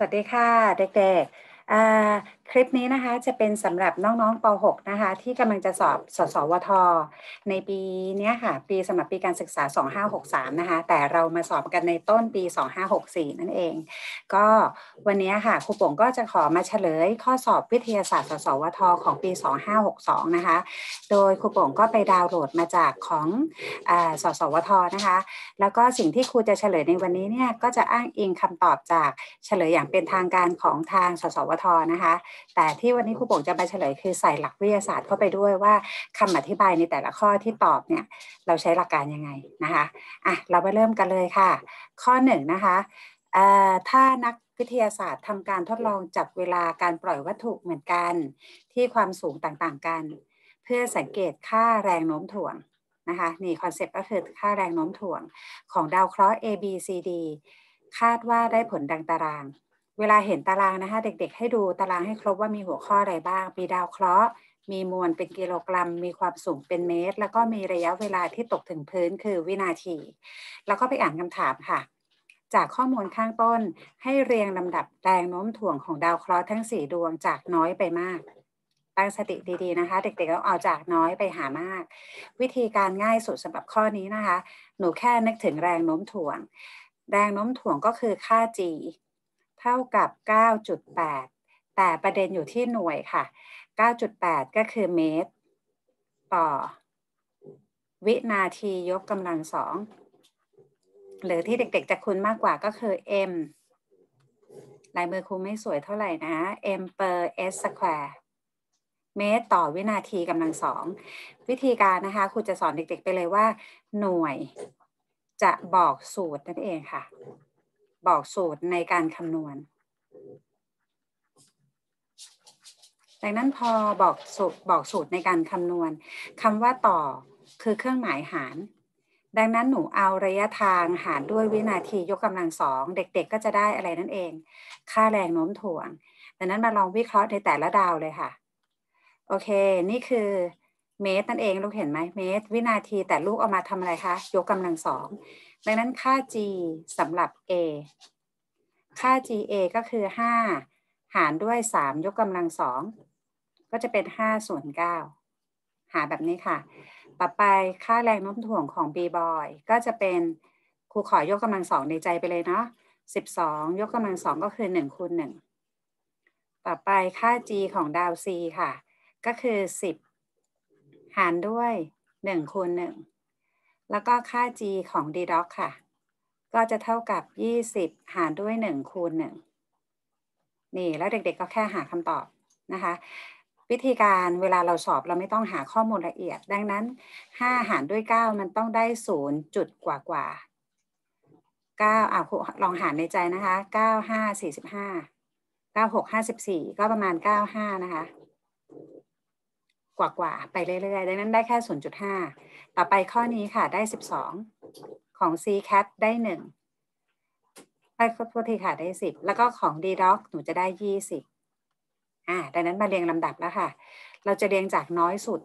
สวัสดีค่ะเด็กๆคลิปนี้นะคะจะเป็นสำหรับน้องๆป .6 นะคะที่กำลังจะสอบสสวท ในปีนี้ค่ะปีสำหรับปีการศึกษา 2563นะคะแต่เรามาสอบกันในต้นปี2564 นั่นเอง ก็วันนี้ค่ะครูป่งก็จะขอมาเฉลยข้อสอบวิทยาศาสตร์สสวท ของปี 2562 นะคะ โดยครูป่งก็ไปดาวน์โหลดมาจากของอสสวทนะคะ แล้วก็สิ่งที่ครูจะเฉลยในวันนี้เนี่ยก็จะอ้างอิงคำตอบจากเฉลยอย่างเป็นทางการของทางสสวทนะคะแต่ที่วันนี้ครูโป่งจะมาเฉลยคือใส่หลักวิทยาศาสตร์เข้าไปด้วยว่าคำอธิบายในแต่ละข้อที่ตอบเนี่ยเราใช้หลักการยังไงนะคะอ่ะเราไปเริ่มกันเลยค่ะ ข้อ1นนะคะถ้านักวิทยาศาสตร์ทำการทดลองจับเวลาการปล่อยวัตถุเหมือนกัน ที่ความสูงต่าง ๆ กัน เพื่อสังเกตค่าแรงโน้มถ่วงนะคะนี่คอนเซปต์ก็คือค่าแรงโน้มถ่วงของดาวเคราะห์ A B C D คาดว่าได้ผลดังตารางเวลาเห็นตารางนะคะ เด็กๆให้ดูตารางให้ครบว่ามีหัวข้ออะไรบ้างมีดาวเคราะห์มีมวลเป็นกิโลกรัม มีความสูงเป็นเมตร แล้วก็มีระยะเวลาที่ตกถึงพื้นคือวินาที แล้วก็ไปอ่านคำถามค่ะ จากข้อมูลข้างต้น ให้เรียงลำดับแรงโน้มถ่วงของดาวเคราะห์ทั้ง 4 ดวงจากน้อยไปมาก ตั้งสติดีๆนะคะ เด็กๆต้องเอาจากน้อยไปหามาก วิธีการง่ายสุดสำหรับข้อนี้นะคะ หนูแค่นึกถึงแรงโน้มถ่วงแรงโน้มถ่วงก็คือค่า g เท่ากับ 9.8 แต่ประเด็นอยู่ที่หน่วยค่ะ 9.8 ก็คือเมตร ต่อ วินาทียกกำลังสอง หรือที่เด็กๆ จะคุ้นมากกว่าก็คือ m ลายมือครูไม่สวยเท่าไหร่นะ m per s square เมตร ต่อวินาทีกำลังสอง วิธีการนะคะครูจะสอนเด็ก ๆไปเลยว่าหน่วย จะบอกสูตรนั่นเองค่ะบอกสูตรในการคำนวณ ดังนั้นพอบอกสูตรบอกสูตรในการคำนวณคำว่าต่อ คือเครื่องหมายหาร ดังนั้นหนูเอาระยะทางหารด้วยวินาที ยกกำลังสอง เด็กๆ ก็จะได้อะไรนั่นเอง ค่าแรงโน้มถ่วง ดังนั้นมาลองวิเคราะห์ในแต่ละดาวเลยค่ะ โอเค นี่คือเมตรนั่นเองลูกเห็นไหมเมตร วินาทีแต่ลูกเอามาทำอะไรคะ ยกกำลังสองดังนั้นค่า g สำหรับ a ค่า g a ก็คือ 5 หารด้วย 3 ยกกำลังสอง ก็จะเป็น5ส่วน9หาแบบนี้ค่ะ ต่อไป ค่าแรงโน้มถ่วงของ b boy ก็จะเป็น ครูขอ ยกกำลังสองในใจไปเลยเนาะ12 ยกกำลังสองก็คือ1คูณ1ต่อไป ค่า g ของดาว c ค่ะ ก็คือ 10 หารด้วย1คูณ1แล้วก็ค่า g ของ d d o c ค่ะ ก็จะเท่ากับ 20 หารด้วย 1 คูณ 1 นี่ แล้วเด็กๆก็แค่หาคำตอบนะคะ วิธีการเวลาเราสอบเราไม่ต้องหาข้อมูลละเอียด ดังนั้น 5 หารด้วย 9 มันต้องได้0จุดกว่ากว่า9อ่ลองหารในใจนะคะ 9 5 45 9 6 54 ก็ประมาณ 95 นะคะกว่ากว่าไปเรื่อยๆ ดังนั้นได้แค่ 0.5 ต่อไปข้อนี้ค่ะ ได้ 12 ของ c c a t ได้ 1ไปโทษทีค่ะได้ 10 แล้วก็ของ d d o c หนูจะได้ 20 อ่า ดังนั้นมาเรียงลำดับแล้วค่ะ เราจะเรียงจากน้อยสุด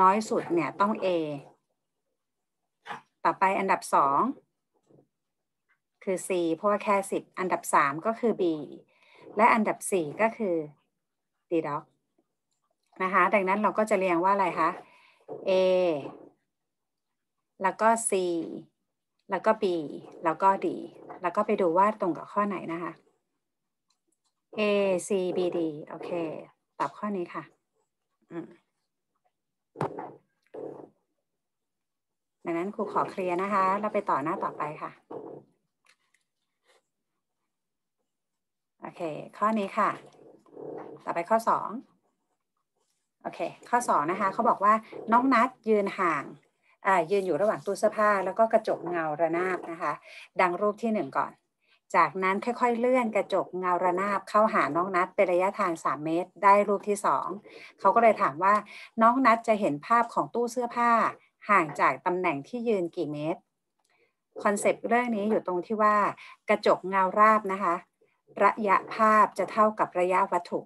น้อยสุดเนี่ย ต้อง A ต่อไปอันดับ 2 คือ C เพราะว่าแค่ 10 อันดับ 3 ก็คือ B และอันดับ 4 ก็คือ d d o c นะคะ ดังนั้นเราก็จะเรียงว่าอะไรคะ A แล้วก็ C แล้วก็ B แล้วก็ D แล้วก็ไปดูว่าตรงกับข้อไหนนะคะ A C B D โอเค ตอบข้อนี้ค่ะ ดังนั้นครูขอเคลียร์นะคะแล้วไปต่อหน้าต่อไปค่ะ โอเค ข้อนี้ค่ะ ต่อไปข้อสองโอเคข้อ 2 นะคะเขาบอกว่าน้องนัดยืนห่างยืนอยู่ระหว่างตู้เสื้อผ้าแล้วก็กระจกเงาระนาบนะคะดังรูปที่ 1 ก่อนจากนั้นค่อยๆเลื่อนกระจกเงาระนาบ เข้าหาน้องนัดเป็นระยะทาง 3 เมตร ได้รูปที่2เขาก็เลยถามว่า น้องนัดจะเห็นภาพของตู้เสื้อผ้าห่างจากตำแหน่งที่ยืนกี่เมตรคอนเซปต์เรื่องนี้อยู่ตรงที่ว่ากระจกเงาราบนะคะระยะภาพจะเท่ากับระยะวัตถุ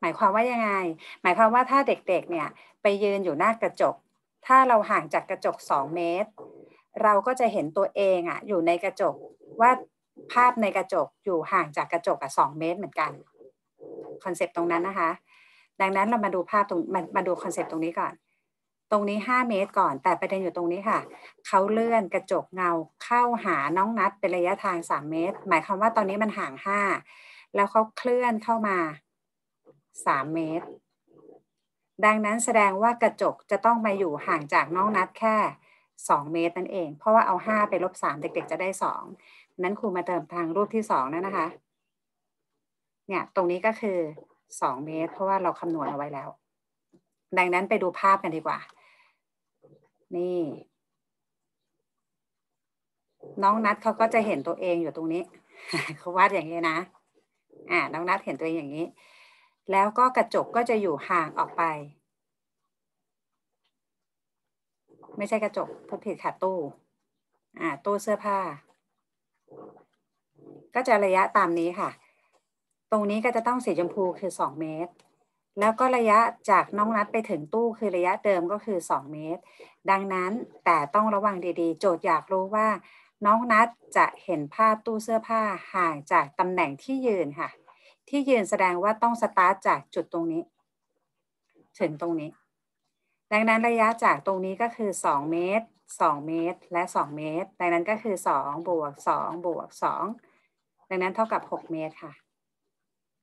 หมายความว่ายังไง หมายความว่าถ้าเด็กๆ เนี่ยไปยืนอยู่หน้ากระจก ถ้าเราห่างจากกระจก 2 เมตร เราก็จะเห็นตัวเองอะอยู่ในกระจก ว่าภาพในกระจกอยู่ห่างจากกระจกอะสองเมตรเหมือนกัน คอนเซปต์ตรงนั้นนะคะ ดังนั้นเรามาดูภาพตรง มามาดูคอนเซปต์ตรงนี้ก่อน ตรงนี้ 5 เมตรก่อน แต่ประเด็นอยู่ตรงนี้ค่ะ เขาเลื่อนกระจกเงาเข้าหาน้องนัดเป็นระยะทาง 3 เมตร หมายความว่าตอนนี้มันห่าง 5 แล้วเขาเคลื่อนเข้ามา3 เมตร ดังนั้นแสดงว่ากระจกจะต้องมาอยู่ห่างจากน้องนัดแค่ 2 เมตรนั่นเอง เพราะว่าเอา5ไปลบ3 เด็กๆจะได้ 2 นั้นครูมาเติมทางรูปที่2นะนะคะ เนี่ยตรงนี้ก็คือ 2 เมตร เพราะว่าเราคำนวณเอาไว้แล้ว ดังนั้นไปดูภาพกันดีกว่า นี่ น้องนัดเขาก็จะเห็นตัวเองอยู่ตรงนี้ เขาวาดอย่างนี้นะ อ่า น้องนัดเห็นตัวเองอย่างนี้แล้วก็กระจกก็จะอยู่ห่างออกไป ไม่ใช่กระจกผู้ผิดค่ะตู้อ่าตู้เสื้อผ้า ก็จะระยะตามนี้ค่ะ ตรงนี้ก็จะต้องสีชมพูคือ 2 เมตร แล้วก็ระยะจากน้องนัดไปถึงตู้คือระยะเดิมก็คือ 2 เมตร ดังนั้นแต่ต้องระวังดีๆ โจทย์อยากรู้ว่า น้องนัดจะเห็นภาพตู้เสื้อผ้าห่างจากตำแหน่งที่ยืนค่ะที่ยืนแสดงว่าต้องสตาร์ทจากจุดตรงนี้ ถึงตรงนี้ ดังนั้นระยะจากตรงนี้ก็คือ 2 เมตร 2 เมตร และ 2 เมตร ดังนั้นก็คือ 2 บวก 2 บวก2ดังนั้นเท่ากับ 6 เมตรค่ะ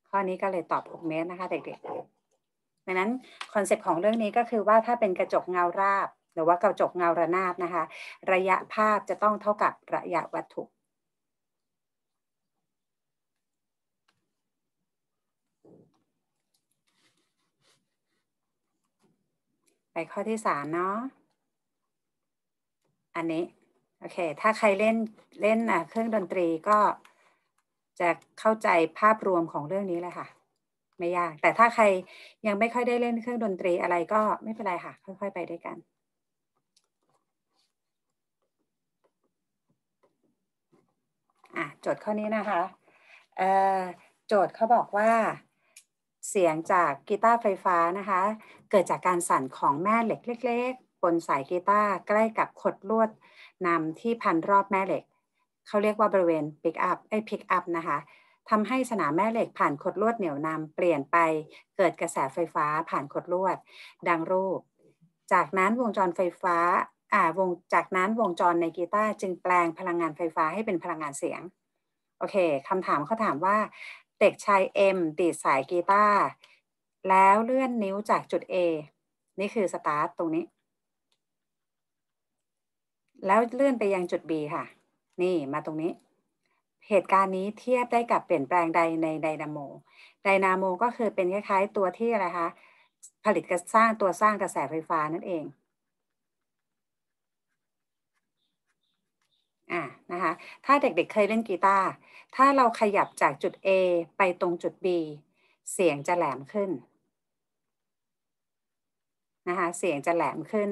ข้อนี้ก็เลยตอบ 6 เมตรนะคะ เด็กๆดังนั้นคอนเซปต์ของเรื่องนี้ก็คือว่าถ้าเป็นกระจกเงาราบ หรือว่ากระจกเงาระนาบนะคะ ระยะภาพจะต้องเท่ากับระยะวัตถุไปข้อที่สามเนาะ อันนี้ โอเค ถ้าใครเล่นเล่นเครื่องดนตรีก็ จะเข้าใจภาพรวมของเรื่องนี้เลยค่ะ ไม่ยาก แต่ถ้าใครยังไม่ค่อยได้เล่น เครื่องดนตรีอะไรก็ไม่เป็นไรค่ะ ค่อยๆไปด้วยกัน อ่ะ โจทย์ข้อนี้นะคะโจทย์เขาบอกว่าเสียงจากกีตาร์ไฟฟ้านะคะเกิดจากการสั่นของแม่เหล็กเล็กๆ บนสายกีตาร์ใกล้กับขดลวดนำที่พันรอบแม่เหล็กเขาเรียกว่าบริเวณ pick up ไอ้ pick up นะคะทำให้สนามแม่เหล็กผ่านขดลวดเหนี่ยวนำเปลี่ยนไปเกิดกระแสไฟฟ้าผ่านขดลวดดังรูปจากนั้นวงจรไฟฟ้าอ่าวงจากนั้นวงจรในกีตาร์จึงแปลงพลังงานไฟฟ้าให้เป็นพลังงานเสียงโอเคคำถามเขาถามว่าเด็กชายเอ็มดีดสายกีตาร์แล้วเลื่อนนิ้วจากจุด A นี่คือสตาร์ตตรงนี้ แล้วเลื่อนไปยังจุด B ค่ะนี่มาตรงนี้เหตุการณ์นี้เทียบได้กับเปลี่ยนแปลงใดในไดนาโมไดนาโม ก็คือเป็นคล้ายๆตัวที่อะไรคะผลิตกระสร้างตัวสร้างกระแสไฟฟ้านั่นเองอ่ะนะคะ ถ้าเด็กๆเเคยเล่นกีตาร์ถ้าเราขยับจากจุด A ไปตรงจุด B เสียงจะแหลมขึ้นนะคะเสียงจะแหลมขึ้น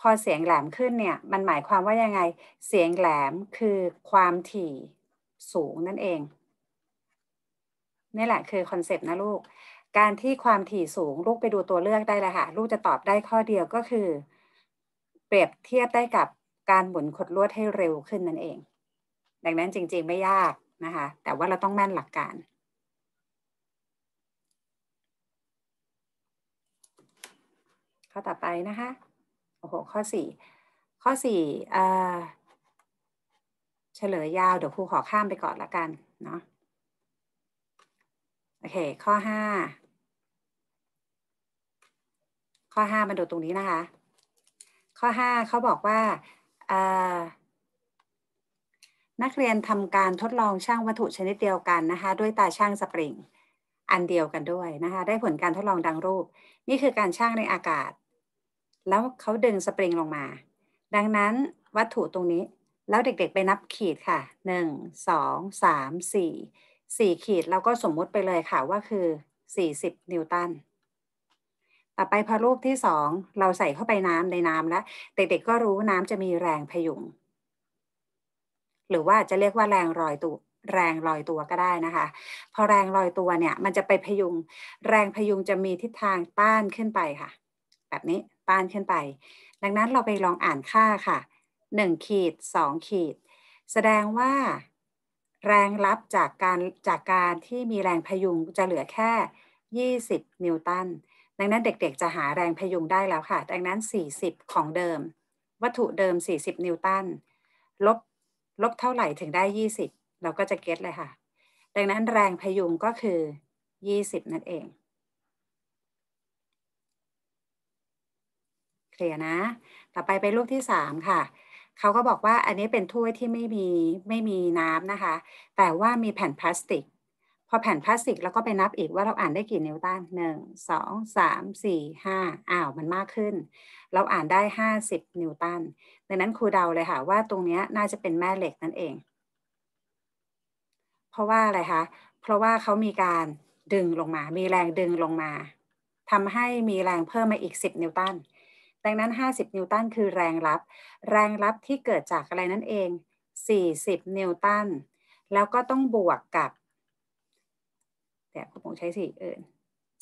พอเสียงแหลมขึ้นเนี่ย มันหมายความว่ายังไง เสียงแหลมคือความถี่สูงนั่นเอง นี่แหละคือคอนเซปต์นะลูก การที่ความถี่สูงลูกไปดูตัวเลือกได้เลยค่ะ ลูกจะตอบได้ข้อเดียวก็คือ เปรียบเทียบได้กับการหมุนขดลวดให้เร็วขึ้นนั่นเอง ดังนั้นจริงๆไม่ยากนะคะ แต่ว่าเราต้องแม่นหลักการ ข้อต่อไปนะคะ โอ้โห ข้อ 4 ข้อ4เ่เฉลยยาว เดี๋ยวครูขอข้ามไปก่อนละกันเนาะ โอเค ข้อ 5 ข้อ 5มาดูตรงนี้นะคะ ข้อ 5 เขาบอกว่านักเรียนทำการทดลองช่างวัตถุชนิดเดียวกันนะคะ ด้วยตาช่างสปริงอันเดียวกันด้วยนะคะได้ผลการทดลองดังรูป นี่คือการช่างในอากาศ แล้วเขาดึงสปริงลงมา ดังนั้นวัตถุตรงนี้แล้วเด็กๆไปนับขีดค่ะ 1 2 3 4 4ขีดแล้วก็สมมุติไปเลยค่ะว่าคือ 40 นิวตันต่อไปพอรูปที่สองเราใส่เข้าไปน้ำในน้ำแล้วเด็กๆก็รู้น้ำจะมีแรงพยุงหรือว่าจะเรียกว่าแรงรอยตัวแรงลอยตัวก็ได้นะคะ พอแรงลอยตัวเนี่ยมันจะไปพยุงแรงพยุงจะมีทิศทางต้านขึ้นไปค่ะ แบบนี้ต้านขึ้นไป ดังนั้นเราไปลองอ่านค่าค่ะ 1 ขีด 2 ขีด แสดงว่าแรงรับจากการจากการที่มีแรงพยุงจะเหลือแค่ 20 นิวตันดังนั้นเด็กๆจะหาแรงพยุงได้แล้วค่ะดังนั้น 40 ของเดิม วัตถุเดิม 40 นิวตันลบลบเท่าไหร่ถึงได้ 20 เราก็จะเก็ตเลยค่ะ ดังนั้นแรงพยุงก็คือ 20 นั่นเองเคลียร์นะ ต่อไปเป็นลูกที่ 3 ค่ะเขาก็บอกว่าอันนี้เป็นถ้วยที่ไม่มีไม่มีน้ำนะคะ แต่ว่ามีแผ่นพลาสติกพอแผ่นพลาสติกแล้วก็ไปนับอีกว่าเราอ่านได้กี่นิวตันหนึ่งสองสามสี่ห้าอ้าว มันมากขึ้น เราอ่านได้ห้าสิบนิวตันดังนั้นครูเดาเลยค่ะว่าตรงนี้น่าจะเป็นแม่เหล็กนั่นเอง เพราะว่าอะไรคะ เพราะว่าเขามีการดึงลงมา มีแรงดึงลงมาทำให้มีแรงเพิ่มมาอีกสิบนิวตันดังนั้นห้าสิบนิวตันคือแรงรับ แรงรับที่เกิดจากอะไรนั่นเองสสี่ิบนิวตัน แล้วก็ต้องบวกกับแต่ครูพใช้สี่อื่น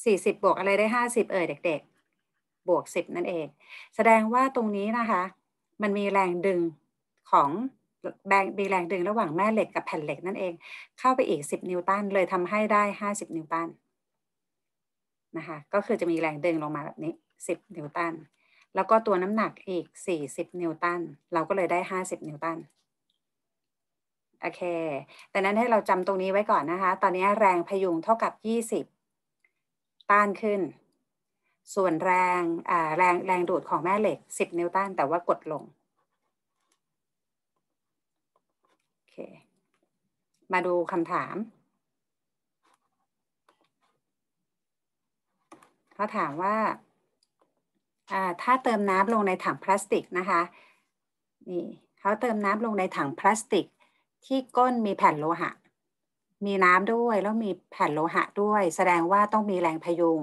สี่สิบบวกอะไรได้ห้าสิบเอ่ยเด็กๆ บวกสิบนั่นเอง แสดงว่าตรงนี้นะคะ มันมีแรงดึงของแบงมีแรงดึงระหว่างแม่เหล็กกับแผ่นเหล็กนั่นเอง เข้าไปอีกสิบนิวตันเลยทำให้ได้ห้าสิบนิวตันนะคะ ก็คือจะมีแรงดึงลงมาแบบนี้สิบนิวตัน แล้วก็ตัวน้ำหนักอีกสสี่ิบนิวตัน เราก็เลยได้ห้าสิบนิวตันโอเค แต่นั้นให้เราจำตรงนี้ไว้ก่อนนะคะ ตอนนี้แรงพยุงเท่ากับ 20 ต้านขึ้น ส่วนแรงแรงแรงดูดของแม่เหล็ก 10 นิวตันแต่ว่ากดลง โอเค มาดูคำถาม เขาถามว่า ถ้าเติมน้ำลงในถังพลาสติกนะคะ นี่เขาเติมน้ำลงในถังพลาสติกที่ก้นมีแผ่นโลหะ มีน้ำด้วยแล้วมีแผ่นโลหะด้วย แสดงว่าต้องมีแรงพยุง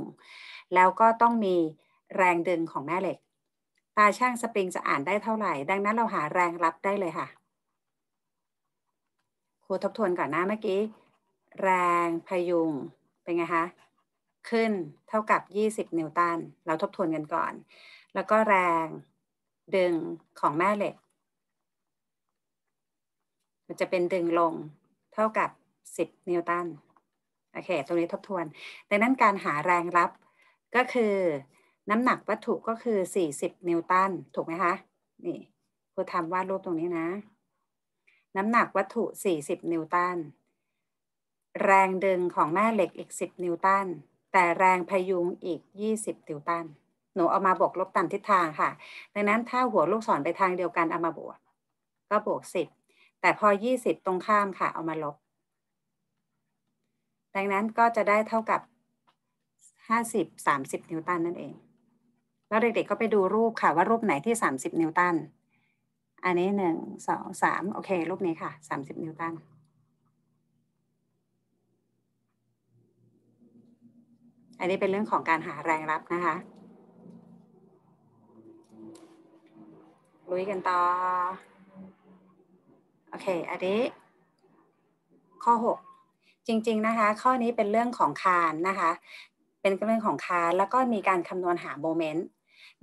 แล้วก็ต้องมีแรงดึงของแม่เหล็ก ตาช่างสปริงจะอ่านได้เท่าไหร่ ดังนั้นเราหาแรงรับได้เลยค่ะครูทบทวนก่อนนะเมื่อกี้ แรงพยุง เป็นไงคะ ขึ้นเท่ากับ 20 นิวตัน เราทบทวนกันก่อน แล้วก็แรงดึงของแม่เหล็กมันจะเป็นดึงลงเท่ากับ 10 นิวตันโอเคตรงนี้ทบทวนดังนั้นการหาแรงรับก็คือ น้ำหนักวัตถุก็คือ 40 นิวตันถูกไหมคะนี่ครูทำวาดรูปตรงนี้นะ น้ำหนักวัตถุ 40 นิวตัน แรงดึงของแม่เหล็กอีก 10 นิวตันแต่แรงพยุงอีก 20 นิวตันหนูเอามาบวกลบตามทิศทางค่ะ ดังนั้นถ้าหัวลูกศรไปทางเดียวกันเอามาบวก ก็บวก 10แต่พอ 20 ตรงข้ามค่ะ เอามาลบ ดังนั้นก็จะได้เท่ากับ 50 30 นิวตันนั่นเอง แล้วเด็กๆ ก็ไปดูรูปค่ะ ว่ารูปไหนที่ 30 นิวตัน อันนี้ 1 2 3 โอเค รูปนี้ค่ะ 30 นิวตัน อันนี้เป็นเรื่องของการหาแรงรับนะคะลุยกันต่อโอเค อันนี้ข้อ 6 จริงๆ นะคะ ข้อนี้เป็นเรื่องของคานนะคะ เป็นเรื่องของคานแล้วก็มีการคำนวณหาโมเมนต์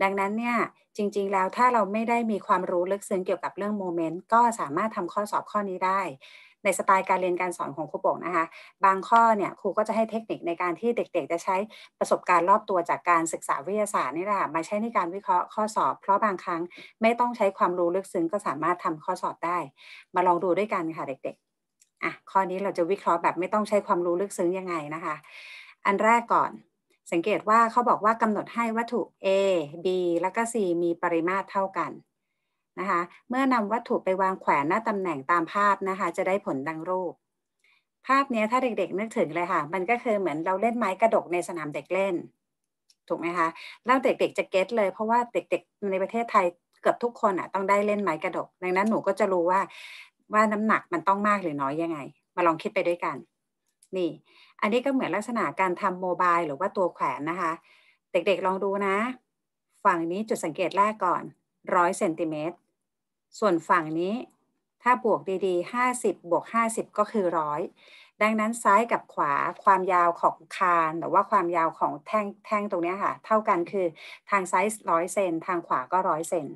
ดังนั้นเนี่ย จริงๆ แล้วถ้าเราไม่ได้มีความรู้ลึกซึ้งเกี่ยวกับเรื่องโมเมนต์ก็สามารถทำข้อสอบข้อนี้ได้ในสไตล์การเรียนการสอนของครูโป่งนะคะ บางข้อเนี่ยครูก็จะให้เทคนิคในการที่เด็กๆ จะใช้ประสบการณ์รอบตัวจากการศึกษาวิทยาศาสตร์นี่แหละมาใช้ในการวิเคราะห์ข้อสอบเพราะบางครั้งไม่ต้องใช้ความรู้ลึกซึ้ง ก็สามารถทำข้อสอบได้ มาลองดูด้วยกันค่ะเด็กๆอ่ะข้อนี้เราจะวิเคราะห์แบบไม่ต้องใช้ความรู้ลึกซึ้งยังไงนะคะ อันแรกก่อนสังเกตว่าเขาบอกว่ากำหนดให้วัตถุ A B และก็ C มีปริมาตรเท่ากันนะคะเมื่อนำวัตถุไปวางแขวนหน้าตำแหน่งตามภาพนะคะจะได้ผลดังรูป ภาพนี้ถ้าเด็กๆนึกถึงเลยค่ะมันก็คือเหมือนเราเล่นไม้กระดกในสนามเด็กเล่นถูกไหมคะแล้วเด็กๆจะเก็ตเลยเพราะว่าเด็กๆในประเทศไทยเกือบทุกคนอ่ะต้องได้เล่นไม้กระดกดังนั้นหนูก็จะรู้ว่าว่าน้ำหนักมันต้องมากหรือน้อยยังไง มาลองคิดไปด้วยกันนี่อันนี้ก็เหมือนลักษณะการทำโมบายหรือว่าตัวแขวนนะคะเด็กๆลองดูนะ ฝั่งนี้จุดสังเกตแรกก่อนร้อยเซนติเมตรส่วนฝั่งนี้ถ้าบวกดี ๆ 50 บวก 50 ก็คือร้อยดังนั้นซ้ายกับขวาความยาวของคานหรือว่าความยาวของแท่งแท่งตรงนี้ค่ะ เท่ากันคือทางซ้ายร้อยเซนทางขวาก็ร้อยเซน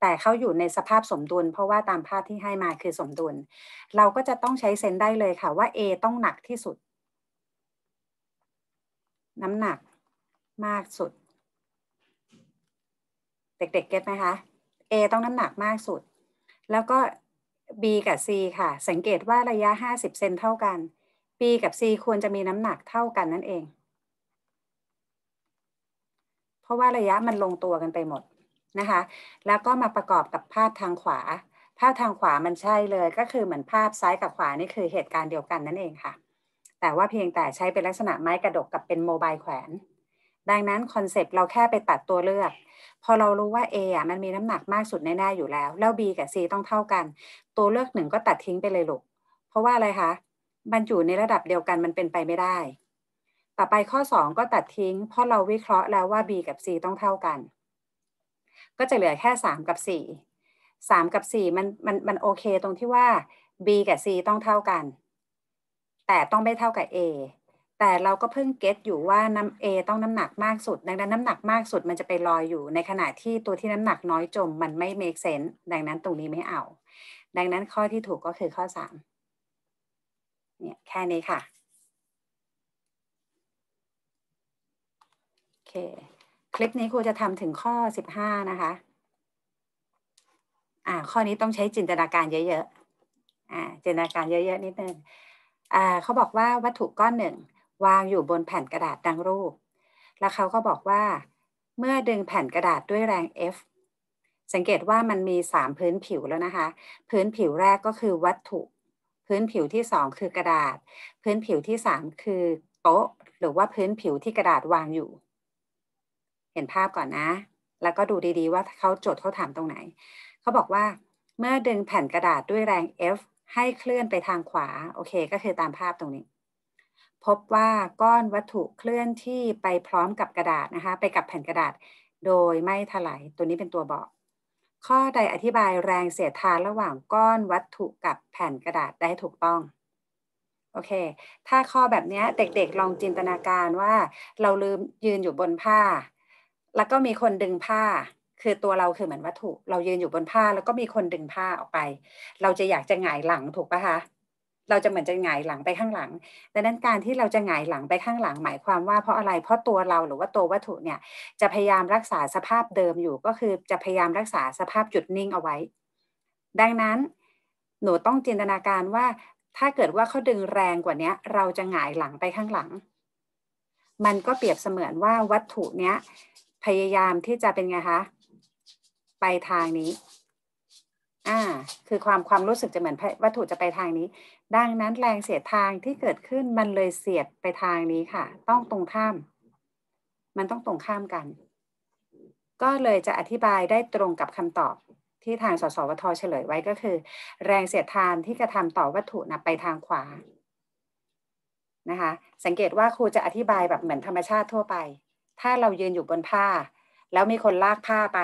แต่เขาอยู่ในสภาพสมดุลเพราะว่าตามภาพที่ให้มาคือสมดุล เราก็จะต้องใช้เซนได้เลยค่ะว่า A ต้องหนักที่สุด น้ำหนักมากสุด เด็กๆ เก็ตไหมคะ A ต้องน้ำหนักมากสุดแล้วก็ B กับ C ค่ะสังเกตว่าระยะ 50เซนเท่ากัน B กับ C ควรจะมีน้ำหนักเท่ากันนั่นเอง เพราะว่าระยะมันลงตัวกันไปหมดนะคะ แล้วก็มาประกอบกับภาพทางขวา ภาพทางขวามันใช่เลยก็คือเหมือนภาพซ้ายกับขวานี่คือเหตุการณ์เดียวกันนั่นเองค่ะ แต่ว่าเพียงแต่ใช้เป็นลักษณะไม้กระดกกับเป็นโมบายแขวนดังนั้นคอนเซปต์เราแค่ไปตัดตัวเลือก พอเรารู้ว่า A อ่ะมันมีน้ำหนักมากสุดแน่ๆอยู่แล้ว แล้ว B กับ C ต้องเท่ากัน ตัวเลือกหนึ่งก็ตัดทิ้งไปเลยลูก เพราะว่าอะไรคะมันอยู่ในระดับเดียวกันมันเป็นไปไม่ได้ ต่อไปข้อ 2 ก็ตัดทิ้ง เพราะเราวิเคราะห์แล้วว่า B กับ C ต้องเท่ากัน ก็จะเหลือแค่ 3 กับ 4 3 กับ 4 มันมันมันโอเคตรงที่ว่า B กับ C ต้องเท่ากัน แต่ต้องไม่เท่ากับ A แต่เราก็เพิ่งเก็ตอยู่ว่า น้ำเอต้องน้ำหนักมากสุด ดังนั้นน้ำหนักมากสุดมันจะไปลอยอยู่ ในขณะที่ตัวที่น้ำหนักน้อยจมมันไม่ make sense ดังนั้นตรงนี้ไม่เอา ดังนั้นข้อที่ถูกก็คือข้อสามเนี่ยแค่นี้ค่ะ โอเค คลิปนี้ครูจะทำถึงข้อสิบห้านะคะ อ่าข้อนี้ต้องใช้จินตนาการเยอะๆอ่าจินตนาการเยอะๆนิดนึงอ่าเขาบอกว่าวัตถุก้อนหนึ่งวางอยู่บนแผ่นกระดาษดังรูป แล้วเขาก็บอกว่า เมื่อดึงแผ่นกระดาษด้วยแรง F สังเกตว่ามันมี 3 พื้นผิวแล้วนะคะ พื้นผิวแรกก็คือวัตถุ พื้นผิวที่ 2 คือกระดาษ พื้นผิวที่ 3 คือโต๊ะ หรือว่าพื้นผิวที่กระดาษวางอยู่ เห็นภาพก่อนนะ แล้วก็ดูดีๆว่าเขาโจทย์เขาถามตรงไหน เขาบอกว่า เมื่อดึงแผ่นกระดาษด้วยแรง F ให้เคลื่อนไปทางขวา โอเค ก็คือตามภาพตรงนี้พบว่าก้อนวัตถุเคลื่อนที่ไปพร้อมกับกระดาษนะคะไปกับแผ่นกระดาษ โดยไม่ถลายตัวนี้เป็นตัวบอกข้อใดอธิบายแรงเสียดทานระหว่างก้อนวัตถุกับแผ่นกระดาษได้ถูกต้องโอเค ถ้าข้อแบบนี้เด็กๆลองจินตนาการว่าเราลืมยืนอยู่บนผ้า แล้วก็มีคนดึงผ้า คือตัวเราคือเหมือนวัตถุ เรายืนอยู่บนผ้าแล้วก็มีคนดึงผ้าออกไป เราจะอยากจะหงายหลังถูกปะคะเราจะเหมือนจะหงายหลังไปข้างหลัง ดังนั้นการที่เราจะหงายหลังไปข้างหลังหมายความว่า เพราะอะไร เพราะตัวเราหรือว่าตัววัตถุเนี่ยจะพยายามรักษาสภาพเดิมอยู่ก็คือจะพยายามรักษาสภาพจุดนิ่งเอาไว้ ดังนั้น หนูต้องจินตนาการว่า ถ้าเกิดว่าเขาดึงแรงกว่านี้เราจะหงายหลังไปข้างหลัง มันก็เปรียบเสมือนว่าวัตถุเนี้ยพยายามที่จะเป็นไงคะไปทางนี้อ่าคือความความรู้สึกจะเหมือนวัตถุจะไปทางนี้ ดังนั้นแรงเสียดทางที่เกิดขึ้นมันเลยเสียดไปทางนี้ค่ะ ต้องตรงข้าม มันต้องตรงข้ามกัน ก็เลยจะอธิบายได้ตรงกับคำตอบที่ทางสสวทเฉลยไว้ก็คือ แรงเสียดทานที่กระทำต่อวัตถุนะไปทางขวานะคะสังเกตว่าครูจะอธิบายแบบเหมือนธรรมชาติทั่วไป ถ้าเรายืนอยู่บนผ้าแล้วมีคนลากผ้าไป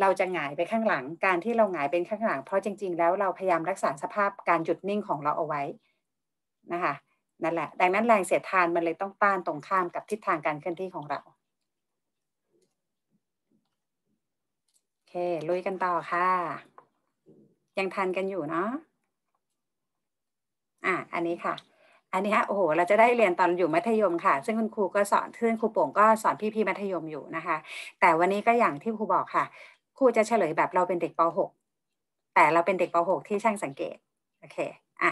เราจะหงายไปข้างหลังการที่เราหงายเป็นข้างหลังเพราะจริง ๆ แล้วเราพยายามรักษาสภาพการหยุดนิ่งของเราเอาไว้นะคะนั่นแหละดังนั้นแรงเสียดทานมันเลยต้องต้านตรงข้ามกับทิศทางการเคลื่อนที่ของเรา โอเค ลุยกันต่อค่ะ ยังทันกันอยู่เนาะอ่ะอันนี้ค่ะอันนี้ฮะโอ้โหเราจะได้เรียนตอนอยู่มัธยมค่ะ ซึ่งคุณครูก็สอนเพื่อนครูโป่งก็สอนพี่พี่มัธยมอยู่นะคะ แต่วันนี้ก็อย่างที่ครูบอกค่ะครูจะเฉลยแบบเราเป็นเด็กป .6 แต่เราเป็นเด็กป .6 ที่ช่างสังเกตโอเคอ่ะ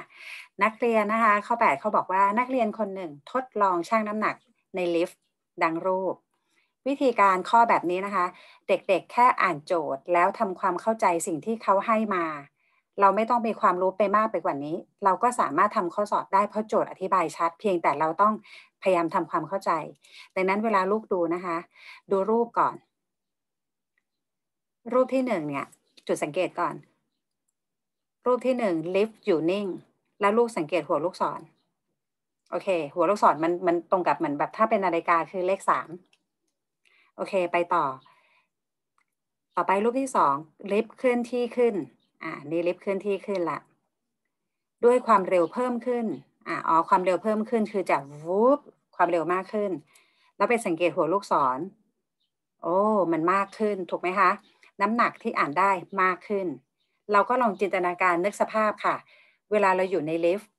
นักเรียนนะคะข้อ8เขาบอกว่านักเรียนคนหนึ่งทดลองชั่งน้ำหนักในลิฟต์ดังรูป วิธีการข้อแบบนี้นะคะ เด็กๆแค่อ่านโจทย์แล้วทำความเข้าใจสิ่งที่เขาให้มาเราไม่ต้องมีความรู้ไปมากไปกว่านี้ เราก็สามารถทำข้อสอบได้เพราะโจทย์อธิบายชัด เพียงแต่เราต้องพยายามทำความเข้าใจดังนั้นเวลาลูกดูนะคะ ดูรูปก่อน รูปที่หนึ่งเนี่ยจุดสังเกตก่อน รูปที่หนึ่งลิฟต์อยู่นิ่งแล้วลูกสังเกตหัวลูกศรโอเค หัวลูกศรมันมันตรงกับเหมือนแบบถ้าเป็นนาฬิกาคือเลขสามโอเคไปต่อ ต่อไปรูปที่สองลิฟต์เคลื่อนที่ขึ้นอ่านี่ลิฟต์เคลื่อนที่ขึ้นละด้วยความเร็วเพิ่มขึ้นอ่าอ๋อความเร็วเพิ่มขึ้นคือจากวูบความเร็วมากขึ้นแล้วไปสังเกตหัวลูกศร โอ้มันมากขึ้นถูกไหมคะ น้ำหนักที่อ่านได้มากขึ้น เราก็ลองจินตนาการนึกสภาพค่ะ เวลาเราอยู่ในลิฟต์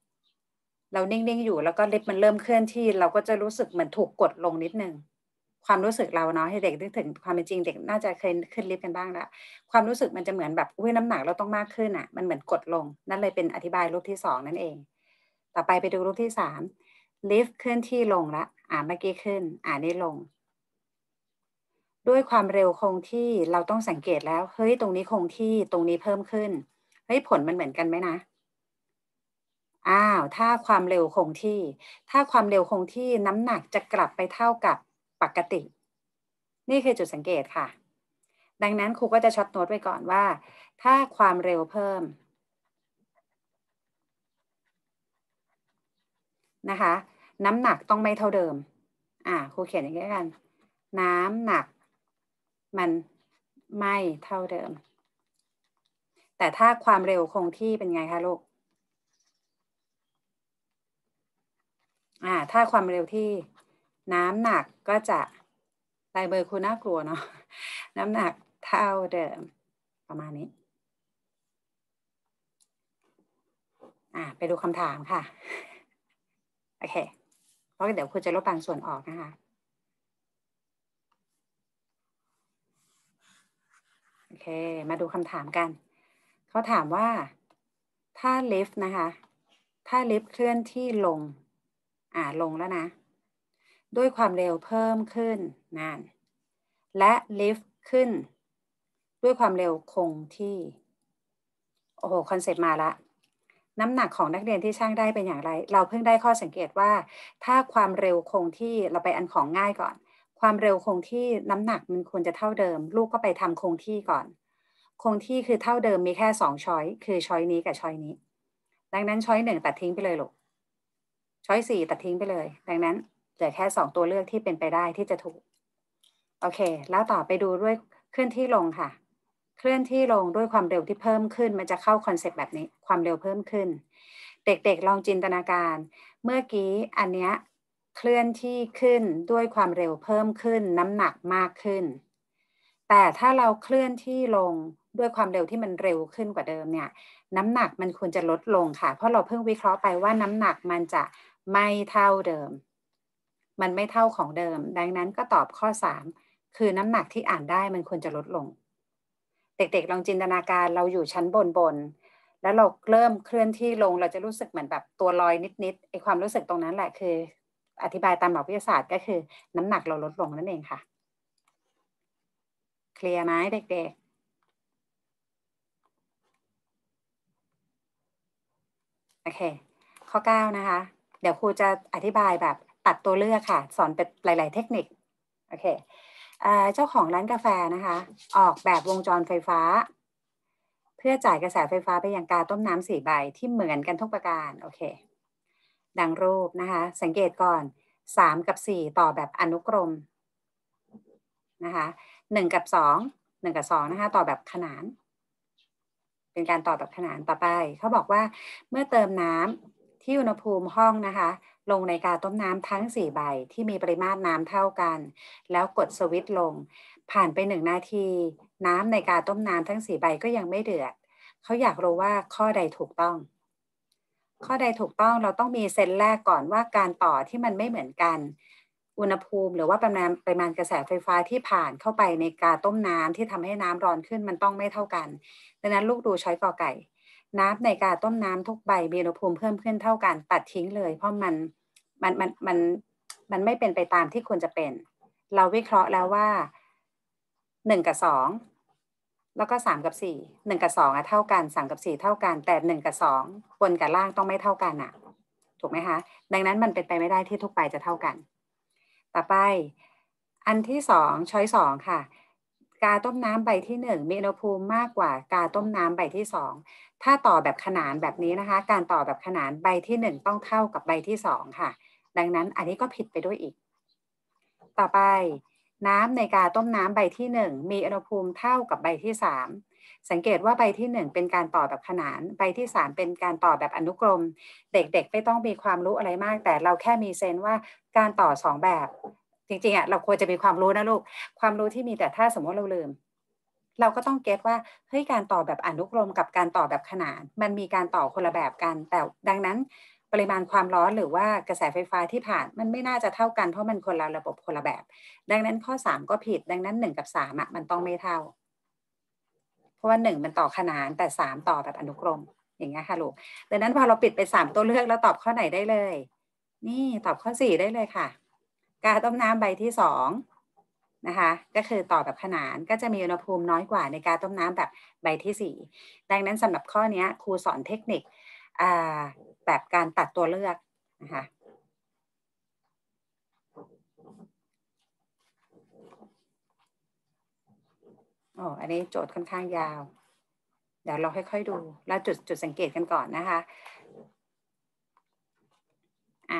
เรานิ่งๆอยู่ แล้วก็ลิฟต์มันเริ่มเคลื่อนที่ เราก็จะรู้สึกเหมือนถูกกดลงนิดนึงความรู้สึกเราเนาะให้เด็กนึกถึงความเป็นจริงเด็กน่าจะเคยขึ้นลิฟต์กันบ้างละความรู้สึกมันจะเหมือนแบบอุ้ยน้ำหนักเราต้องมากขึ้นอะ่ะ มันเหมือนกดลง นั่นเลยเป็นอธิบายรูปที่สองนั่นเอง ต่อไปไปดูรูปที่สามลิฟต์เคลื่อนที่ลงละอ่าเมื่อกี้ขึ้น อ่านี่ลง ด้วยความเร็วคงที่เราต้องสังเกตแล้ว เฮ้ย ตรงนี้คงที่ตรงนี้เพิ่มขึ้นเฮ้ยผลมันเหมือนกันไหมนะ อ้าวถ้าความเร็วคงที่ ถ้าความเร็วคงที่น้ำหนักจะกลับไปเท่ากับปกติ นี่คือจุดสังเกตค่ะ ดังนั้นครูก็จะช็อตโน้ตไว้ก่อนว่า ถ้าความเร็วเพิ่ม นะคะ น้ำหนักต้องไม่เท่าเดิม อ่าครูเขียนอย่างนี้กัน น้ำหนักมันไม่เท่าเดิม แต่ถ้าความเร็วคงที่เป็นไงคะลูก อ่าถ้าความเร็วที่น้ำหนักก็จะลายเบอร์คุณน่ากลัวเนาะน้ำหนักเท่าเดิมประมาณนี้ อ่าไปดูคำถามค่ะ โอเค เพราะเดี๋ยวคุณจะลบบางส่วนออกนะคะ โอเค มาดูคำถามกัน เขาถามว่าถ้าลิฟต์นะคะ ถ้าลิฟต์เคลื่อนที่ลงอ่าลงแล้วนะด้วยความเร็วเพิ่มขึ้นนานและลิฟต์ขึ้นด้วยความเร็วคงที่โอ้โหคอนเซ็ปต์มาละน้ำหนักของนักเรียนที่ช่างได้เป็นอย่างไร เราเพิ่งได้ข้อสังเกตว่า ถ้าความเร็วคงที่เราไปอันของง่ายก่อน ความเร็วคงที่น้ำหนักมันควรจะเท่าเดิม ลูกก็ไปทำคงที่ก่อน คงที่คือเท่าเดิมมีแค่สองช้อยคือช้อยนี้กับช้อยนี้ ดังนั้น ช้อยหนึ่งตัดทิ้งไปเลยลูกช้อยสี่ตัดทิ้งไปเลย ดังนั้นลือแค่สองตัว เลือกที่เป็นไปได้ที่จะถูกโอเค แล้วต่อไปดูด้วยเคลื่อนที่ลงค่ะ เคลื่อนที่ลงด้วยความเร็วที่เพิ่มขึ้น มันจะเข้าคอนเซปต์แบบนี้ความเร็วเพิ่มขึ้น เด็กๆลองจินตนาการ เมื่อกี้อันเนี้ยเคลื่อนที่ขึ้น ด้วยความเร็วเพิ่มขึ้น น้ำหนักมากขึ้น แต่ถ้าเราเคลื่อนที่ลงด้วยความเร็วที่มันเร็วขึ้นกว่าเดิมเนี่ยน้ำหนักมันควรจะลดลงค่ะ เพราะเราเพิ่งวิเคราะห์ไปว่าน้ำหนักมันจะไม่เท่าเดิมมันไม่เท่าของเดิม ดังนั้นก็ตอบข้อ 3 คือน้ำหนักที่อ่านได้มันควรจะลดลง เด็กๆลองจินตนาการเราอยู่ชั้นบนบนแล้วเราเริ่มเคลื่อนที่ลงเราจะรู้สึกเหมือนแบบตัวลอยนิดๆ ไอความรู้สึกตรงนั้นแหละคือ อธิบายตามหลักวิทยาศาสตร์ก็คือ น้ำหนักเราลดลงนั่นเองค่ะ เคลียร์ไหมเด็กๆ โอเค ข้อ 9 นะคะ เดี๋ยวครูจะอธิบายแบบตัดตัวเลือกค่ะสอนเป็นหลายๆเทคนิคโอเคเจ้าของร้านกาแฟนะคะ ออกแบบวงจรไฟฟ้า เพื่อจ่ายกระแสไฟฟ้าไปยังกาต้มน้ำสี่ใบที่เหมือนกันทุกประการ โอเค ดังรูปนะคะ สังเกตก่อนสามกับสี่ต่อแบบอนุกรมนะคะหนึ่งกับสองหนึ่งกับสองนะคะต่อแบบขนาน เป็นการต่อแบบขนานต่อไป เขาบอกว่าเมื่อเติมน้ำที่อุณหภูมิห้องนะคะลงในกาต้มน้ำทั้ง4ใบที่มีปริมาตรน้ำเท่ากันแล้วกดสวิตช์ลง ผ่านไปหนึ่งนาที น้ำในกาต้มน้ำทั้ง4ใบก็ยังไม่เดือดเขาอยากรู้ว่าข้อใดถูกต้อง ข้อใดถูกต้องเราต้องมีเซนแรกก่อนว่าการต่อที่มันไม่เหมือนกัน อุณหภูมิหรือว่าปริมาณปริมาณกระแสไฟฟ้าที่ผ่านเข้าไปในกาต้มน้ำที่ทำให้น้ำร้อนขึ้นมันต้องไม่เท่ากัน ดังนั้นลูกดูช้อยกอไก่น้ำในกาต้มน้ำทุกใบเบโลภูมิเพิ่มขึ้นเท่ากัน ตัดทิ้งเลย เพราะมันมันมันมันมันไม่เป็นไปตามที่ควรจะเป็น เราวิเคราะห์แล้วว่าหนึ่งกับสองแล้วก็สามกับสี่หนึ่งกับสองอะเท่ากันสามกับสี่เท่ากัน แต่หนึ่งกับสองบนกับล่างต้องไม่เท่ากันอะถูกไหมคะดังนั้นมันเป็นไปไม่ได้ที่ทุกใบจะเท่ากัน ต่อไป อันที่สองช้อยสองค่ะกาต้ม น้ำใบที่ 1 มีอุณหภูมิมากกว่า กาต้มน้ำใบที่ 2 ถ้าต่อแบบขนานแบบนี้นะคะ การต่อแบบขนานใบที่ 1 ต้องเท่ากับใบที่ 2 ค่ะ ดังนั้นอันนี้ก็ผิดไปด้วยอีก ต่อไป น้ำในกาต้มน้ำใบที่ 1 มีอุณหภูมิเท่ากับใบที่ 3 สังเกตว่าใบที่ 1 เป็นการต่อแบบขนานใบที่ 3 เป็นการต่อแบบอนุกรม เด็กๆไม่ต้องมีความรู้อะไรมาก แต่เราแค่มีเซนว่าการต่อ2แบบจริงๆอ่ะเราควรจะมีความรู้นะลูกความรู้ที่มีแต่ถ้าสมมติเราลืม เราก็ต้องเก็ตว่าเฮ้ยการต่อแบบอนุกรมกับการต่อแบบขนาน มันมีการต่อคนละแบบกัน แต่ดังนั้นปริมาณความร้อนหรือว่ากระแสไฟฟ้าที่ผ่านมันไม่น่าจะเท่ากัน เพราะมันคนละระบบคนละแบบ ดังนั้นข้อ 3 ก็ผิด ดังนั้น 1 กับ3อ่ะมันต้องไม่เท่า เพราะว่า 1 มันต่อขนานแต่ 3 ต่อแบบอนุกรมอย่างเงี้ยค่ะลูกดังนั้นพอเราปิดไป 3 ตัวเลือกแล้วตอบข้อไหนได้เลย นี่ตอบข้อ 4 ได้เลยค่ะกาต้มน้ำใบที่สองนะคะก็คือต่อแบบขนานก็จะมีอุณหภูมิน้อยกว่าในการต้มน้ำแบบใบที่สี่ดังนั้นสำหรับข้อนี้ครูสอนเทคนิคแบบการตัดตัวเลือก นะคะโอ้อันนี้โจทย์ค่อนข้างยาว เดี๋ยวเราค่อยๆดูแล้วจุดจุดสังเกตกันก่อนนะคะอ่ะ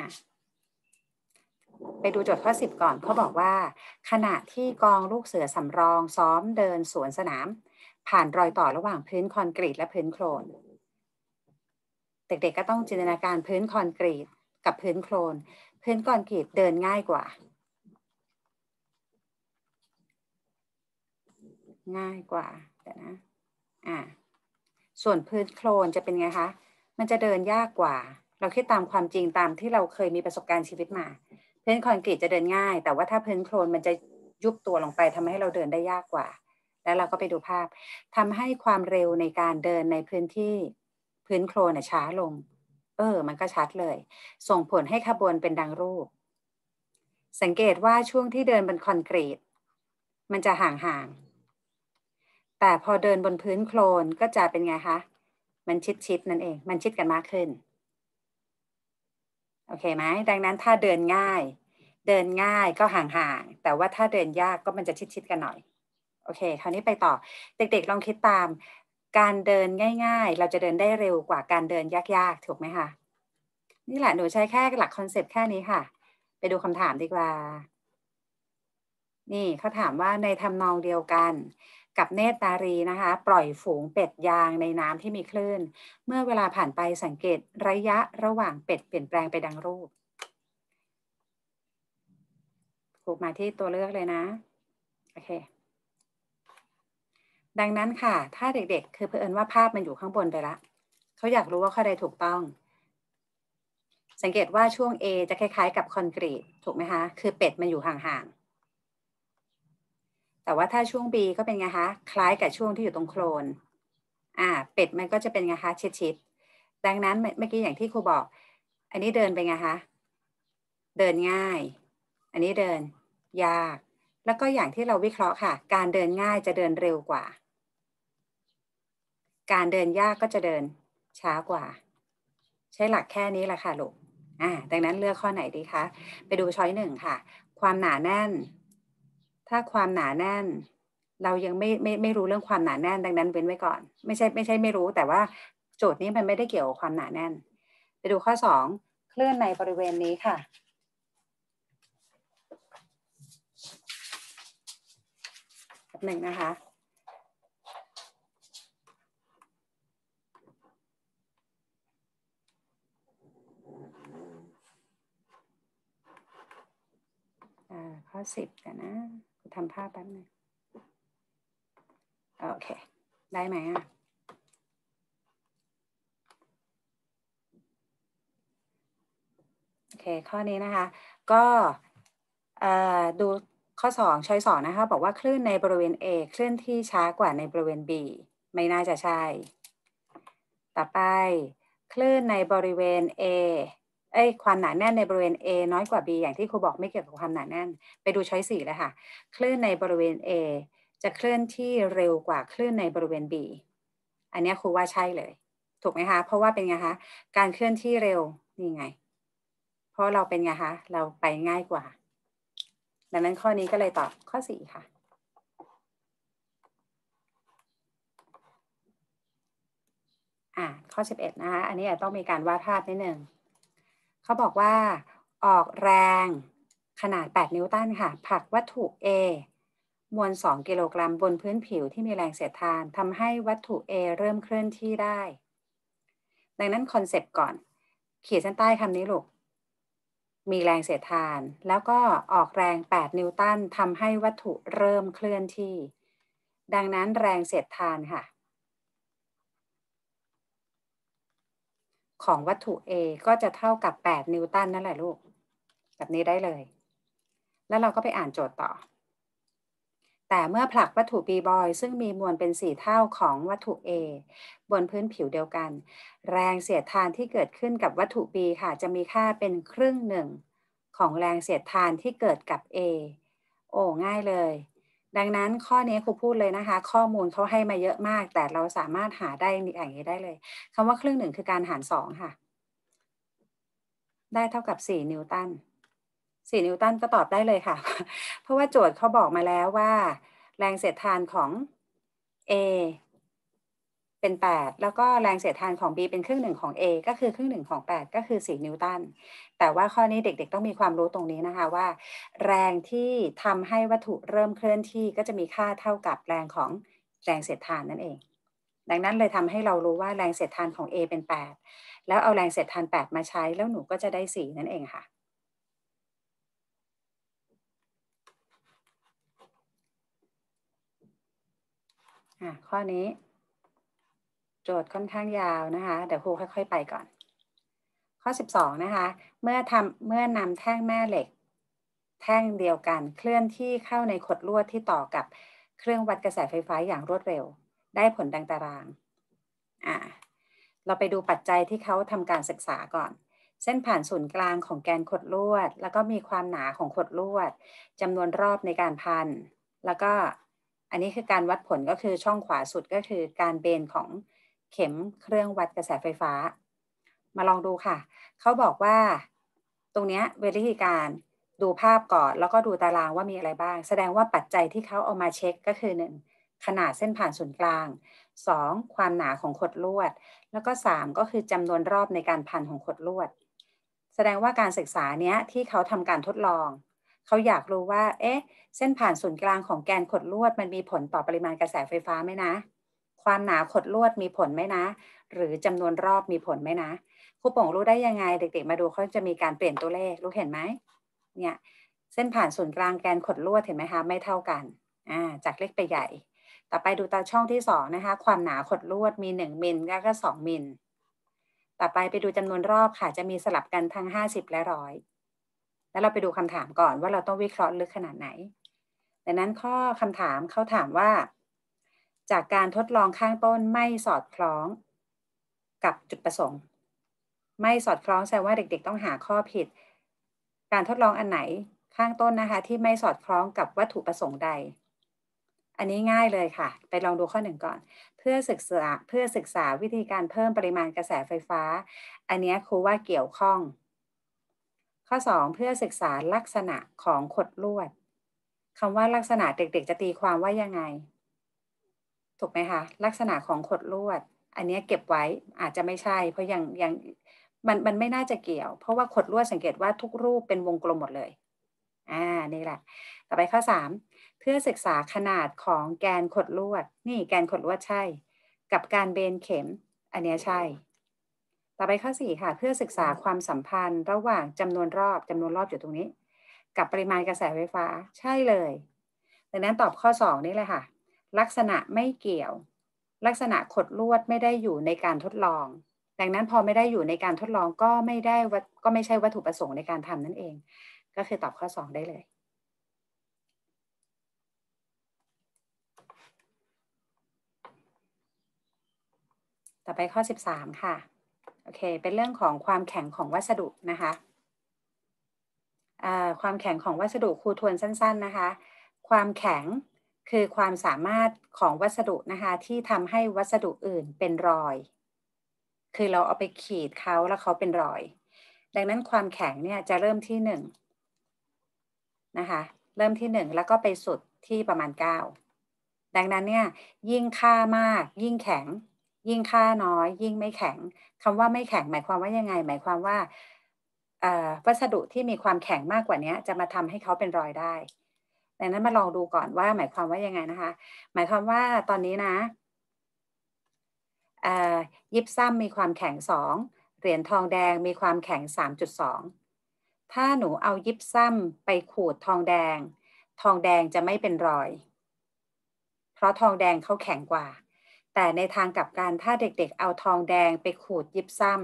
ไปดูโจทย์ข้อ 10 ก่อนเขาบอกว่า ขณะที่กองลูกเสือสำรอง ซ้อมเดินสวนสนาม ผ่านรอยต่อระหว่างพื้นคอนกรีตและพื้นโคลนเด็กๆก็ต้องจินตนาการพื้นคอนกรีต กับพื้นโคลนพื้นคอนกรีตเดินง่ายกว่า ง่ายกว่าแต่นะอ่าส่วนพื้นโคลนจะเป็นไงคะ มันจะเดินยากกว่า เราคิดตามความจริงตามที่เราเคยมีประสบการณ์ชีวิตมาพื้นคอนกรีตจะเดินง่าย แต่ว่าถ้าพื้นโคลนมันจะยุบตัวลงไป ทำให้เราเดินได้ยากกว่า แล้วเราก็ไปดูภาพ ทำให้ความเร็วในการเดินในพื้นที่พื้นโคลนช้าลง เออ มันก็ชัดเลย ส่งผลให้ขบวนเป็นดังรูป สังเกตว่าช่วงที่เดินบนคอนกรีต มันจะห่างๆแต่พอเดินบนพื้นโคลนก็จะเป็นไงคะมันชิดๆนั่นเอง มันชิดกันมากขึ้นโอเคไหมดังนั้นถ้าเดินง่าย เดินง่ายก็ห่างๆ แต่ว่าถ้าเดินยากก็มันจะชิดๆกันหน่อย โอเค คราวนี้ไปต่อ เด็กๆลองคิดตาม การเดินง่าย ๆ เราจะเดินได้เร็วกว่าการเดินยากๆถูกไหมคะ นี่แหละ หนูใช้แค่หลักคอนเซปต์แค่นี้ค่ะ ไปดูคำถามดีกว่า นี่เขาถามว่าในทำนองเดียวกันกับเนตรนารีนะคะปล่อยฝูงเป็ดยางในน้ำที่มีคลื่น เมื่อเวลาผ่านไปสังเกตระยะระหว่างเป็ดเปลี่ยนแปลงไปดังรูป ถูกมาที่ตัวเลือกเลยนะ โอเค ดังนั้นค่ะถ้าเด็กๆ คือเพื่อนว่าภาพมันอยู่ข้างบนไปละเขาอยากรู้ว่าข้อใดถูกต้อง สังเกตว่าช่วง A จะคล้ายๆ กับคอนกรีต ถูกไหมคะคือเป็ดมันอยู่ห่างๆแต่ว่าถ้าช่วง B ก็เป็นไงคะคล้ายกับช่วงที่อยู่ตรงโคลนอ่าเป็ดมันก็จะเป็นไงคะชิดชิดังนั้นเมื่อกี้อย่างที่ครูบอก อันนี้เดินเป็นไงคะเดินง่าย อันนี้เดินยาก แล้วก็อย่างที่เราวิเคราะห์ค่ะ การเดินง่ายจะเดินเร็วกว่า การเดินยากก็จะเดินช้ากว่า ใช้หลักแค่นี้แหละค่ะลูกอ่าดังนั้นเลือกข้อไหนดีคะไปดูช้อยหนึ่งค่ะ ความหนาแน่นถ้าความหนาแน่น เรายังไม่ไม่ไม่รู้เรื่องความหนาแน่นดังนั้นเว้นไว้ก่อนไม่ใช่ไม่ใช่ไม่รู้แต่ว่าโจทย์นี้มันไม่ได้เกี่ยวกับความหนาแน่นไปดูข้อสองคลื่อนในบริเวณนี้ค่ะหนึ่งนะคะข้อสิบกันนะทำภาพแป๊บหนึ่งโอเคได้ไหมอ่ะโอเคข้อนี้นะคะก็ดูข้อ2ช้อยสองนะคะบอกว่าคลื่นในบริเวณ A เคลื่อนที่ช้ากว่าในบริเวณ B ไม่น่าจะใช่ต่อไปคลื่นในบริเวณ A เอ้ความหนาแน่นในบริเวณ A น้อยกว่า B อย่างที่ครูบอกไม่เกี่ยวกับความหนาแน่นไปดูช้อยสี่เลยค่ะคลื่นในบริเวณ A จะเคลื่อนที่เร็วกว่าคลื่นในบริเวณ B อันนี้ครูว่าใช่เลยถูกไหมคะเพราะว่าเป็นไงคะการเคลื่อนที่เร็วนี่ไงเพราะเราเป็นไงคะเราไปง่ายกว่า ดังนั้นข้อนี้ก็เลยตอบข้อสี่ค่ะอ่าข้อ11นะคะอันนี้อาจต้องมีการวาดภาพนิดหนึ่งเขาบอกว่า ออกแรงขนาด 8 นิวตันค่ะผลักวัตถุ A มวล2กิโลกรัมบนพื้นผิวที่มีแรงเสียดทานทำให้วัตถุ A เริ่มเคลื่อนที่ได้ ดังนั้นคอนเซปต์ก่อนเขีนเส้นใต้คำนี้ลูกมีแรงเสียดทาน แล้วก็ออกแรง 8 นิวตันทำให้วัตถุเริ่มเคลื่อนที่ ดังนั้นแรงเสียดทานค่ะของวัตถุ A ก็จะเท่ากับ 8 นิวตันนั่นแหละลูก แบบนี้ได้เลย แล้วเราก็ไปอ่านโจทย์ต่อ แต่เมื่อผลักวัตถุ B บอย ซึ่งมีมวลเป็น 4 เท่าของวัตถุ A บนพื้นผิวเดียวกัน แรงเสียดทานที่เกิดขึ้นกับวัตถุ B ค่ะ จะมีค่าเป็นครึ่งหนึ่ง ของแรงเสียดทานที่เกิดกับ A โอ้ง่ายเลยดังนั้นข้อนี้ครูพูดเลยนะคะ ข้อมูลเขาให้มาเยอะมาก แต่เราสามารถหาได้อย่างนี้ได้เลย คำว่าครึ่งหนึ่งคือการหารสองค่ะ ได้เท่ากับสี่นิวตันสี่นิวตันก็ตอบได้เลยค่ะ เพราะว่าโจทย์เขาบอกมาแล้วว่าแรงเสียดทานของ A เป็น 8 แล้วก็แรงเสียดทานของ B เป็นครึ่งหนึ่งของ A ก็คือครึ่งหนึ่งของ 8 ก็คือ 4 นิวตัน แต่ว่าข้อนี้เด็กๆ ต้องมีความรู้ตรงนี้นะคะว่าแรงที่ทำให้วัตถุเริ่มเคลื่อนที่ก็จะมีค่าเท่ากับแรงของแรงเสียดทานนั่นเอง ดังนั้นเลยทำให้เรารู้ว่าแรงเสียดทานของ A เป็น 8 แล้วเอาแรงเสียดทาน 8 มาใช้ แล้วหนูก็จะได้ 4 นั่นเองค่ะ่ะ ข้อนี้โจทย์ค่อนข้างยาวนะคะเดี๋ยวครูค่อยๆไปก่อน ข้อ 12นะคะเมื่อทำเมื่อนำแท่งแม่เหล็ก แท่งเดียวกันเคลื่อนที่เข้าในขดลวดที่ต่อกับเครื่องวัดกระแสไฟฟ้าอย่างรวดเร็ว ได้ผลดังตารางอ่าเราไปดูปัจจัยที่เขาทำการศึกษาก่อน เส้นผ่านศูนย์กลางของแกนขดลวด แล้วก็มีความหนาของขดลวดจำนวนรอบในการพันแล้วก็อันนี้คือการวัดผลก็คือช่องขวาสุดก็คือการเบนของเข็มเครื่องวัดกระแสไฟฟ้า มาลองดูค่ะเขาบอกว่า ตรงนี้วิธีการดูภาพก่อนแล้วก็ดูตารางว่ามีอะไรบ้าง แสดงว่าปัจจัยที่เขาเอามาเช็คก็คือ 1. ขนาดเส้นผ่านศูนย์กลาง 2. ความหนาของขดลวด แล้วก็ 3 ก็คือจำนวนรอบในการพันของขดลวด แสดงว่าการศึกษาเนี้ยที่เขาทำการทดลองเขาอยากรู้ว่า เอ๊ะเส้นผ่านศูนย์กลางของแกนขดลวด มันมีผลต่อปริมาณกระแสไฟฟ้าไหมนะความหนาขดลวดมีผลไหมนะ หรือจำนวนรอบมีผลไหมนะครูปองรู้ได้ยังไง เด็กๆมาดูเขาจะมีการเปลี่ยนตัวเลขรู้เห็นไหมเนี่ยเส้นผ่านศูนย์กลางแกนขดลวดเห็นไหมคะไม่เท่ากันอ่าจากเล็กไปใหญ่ ต่อไปดูตาช่องที่2นะคะความหนาขดลวดมี 1มิลแล้วก็2มิลต่อไปไปดูจำนวนรอบค่ะจะมีสลับกันทั้ง50 และร้อย แล้วเราไปดูคำถามก่อนว่าเราต้องวิเคราะห์ลึกขนาดไหน ดังนั้นข้อคำถามเขาถามว่าจากการทดลองข้างต้นไม่สอดคล้องกับจุดประสงค์ ไม่สอดคล้องแสดงว่าเด็ก ๆ ต้องหาข้อผิด การทดลองอันไหนข้างต้นนะคะที่ไม่สอดคล้องกับวัตถุประสงค์ใด อันนี้ง่ายเลยค่ะ ไปลองดูข้อหนึ่งก่อน เพื่อศึกษาเพื่อศึกษาวิธีการเพิ่มปริมาณกระแสไฟฟ้า อันนี้ครูว่าเกี่ยวข้อง ข้อ 2 เพื่อศึกษาลักษณะของขดลวดคำว่าลักษณะเด็กๆ จะตีความว่ายังไงถูกไหมคะลักษณะของขดลวด อันนี้เก็บไว้อาจจะไม่ใช่ เพราะยังยังมันมันไม่น่าจะเกี่ยว เพราะว่าขดลวดสังเกตว่าทุกรูปเป็นวงกลมหมดเลยอ่านี่แหละต่อไปข้อ3เพื่อศึกษาขนาดของแกนขดลวด นี่แกนขดลวดใช่ กับการเบนเข็ม อันนี้ใช่ ต่อไปข้อ4ค่ะเพื่อศึกษาความสัมพันธ์ระหว่างจำนวนรอบจำนวนรอบอยู่ตรงนี้ กับปริมาณกระแสไฟฟ้าใช่เลย ดังนั้นตอบข้อ2นี่เลยค่ะลักษณะไม่เกี่ยวลักษณะขดลวดไม่ได้อยู่ในการทดลอง ดังนั้นพอไม่ได้อยู่ในการทดลองก็ไม่ได้ก็ไม่ใช่วัตถุประสงค์ในการทำนั่นเอง ก็คือตอบข้อ 2 ได้เลย ต่อไปข้อ 13 ค่ะโอเคเป็นเรื่องของความแข็งของวัสดุนะคะความแข็งของวัสดุครูทวนสั้นๆนะคะความแข็งคือความสามารถของวัสดุนะคะที่ทำให้วัสดุอื่นเป็นรอย คือเราเอาไปขีดเขาแล้วเขาเป็นรอย ดังนั้นความแข็งเนี่ยจะเริ่มที่หนึ่งนะคะเริ่มที่หนึ่งแล้วก็ไปสุดที่ประมาณเก้าดังนั้นเนี่ยยิ่งค่ามาก ยิ่งแข็ง ยิ่งค่าน้อยยิ่งไม่แข็งคำว่าไม่แข็งหมายความว่ายังไง หมายความว่าวัสดุที่มีความแข็งมากกว่านี้จะมาทำให้เขาเป็นรอยได้ดังนั้นมาลองดูก่อนว่าหมายความว่ายังไงนะคะ หมายความว่าตอนนี้นะยิปซัมมีความแข็ง2เหรียญทองแดงมีความแข็ง 3.2 ถ้าหนูเอายิปซัมไปขูดทองแดง ทองแดงจะไม่เป็นรอย เพราะทองแดงเขาแข็งกว่า แต่ในทางกลับกันถ้าเด็กๆเอาทองแดงไปขูดยิปซัม